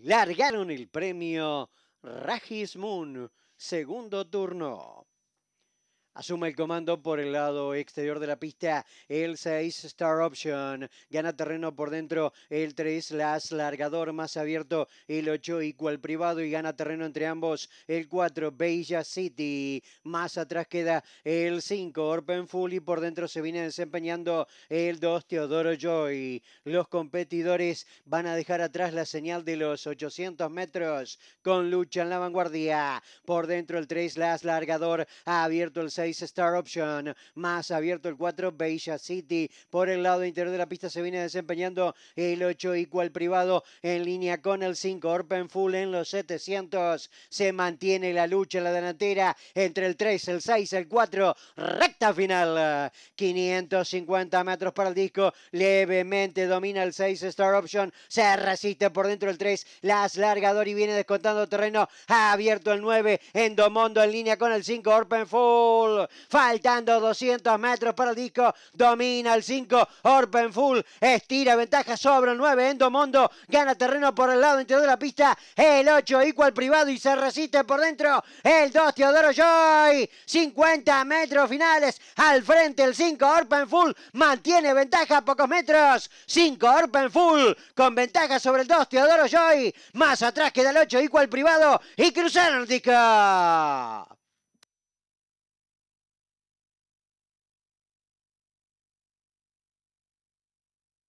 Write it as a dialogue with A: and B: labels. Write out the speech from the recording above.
A: largaron
B: el premio Rajis Moon, segundo turno. Asume el comando por el lado exterior de la pista. El 6 Star Option. Gana terreno por dentro. El 3 Las Largador más abierto. El 8 Equal Privado y gana terreno entre ambos. El 4 Bella City. Más atrás queda el 5 Orpen Full y por dentro se viene desempeñando el 2 Teodoro Joy. Los competidores van a dejar atrás la señal de los 800 metros con lucha en la vanguardia. Por dentro el 3 Las Largador ha abierto el 6. 6 Star Option. Más abierto el 4 Bella City. Por el lado interior de la pista se viene desempeñando el 8 Equal Privado en línea con el 5 Orpen Full en los 700. Se mantiene la lucha en la delantera entre el 3, el 6, el 4. Recta final. 550 metros para el disco. Levemente domina el 6 Star Option. Se resiste por dentro el 3. Las largador y viene descontando terreno. Ha abierto el 9. Endomondo en línea con el 5 Orpen Full. Faltando 200 metros para el disco. Domina el 5. Orpen Full. Estira ventaja sobre el 9. Endomondo gana terreno por el lado interior de la pista. El 8 igual privado y se resiste por dentro. El 2 Teodoro Joy. 50 metros finales. Al frente el 5 Orpen Full. Mantiene ventaja a pocos metros. 5 Orpen Full. Con ventaja sobre el 2 Teodoro Joy. Más atrás queda el 8 igual privado. Y cruzaron el disco.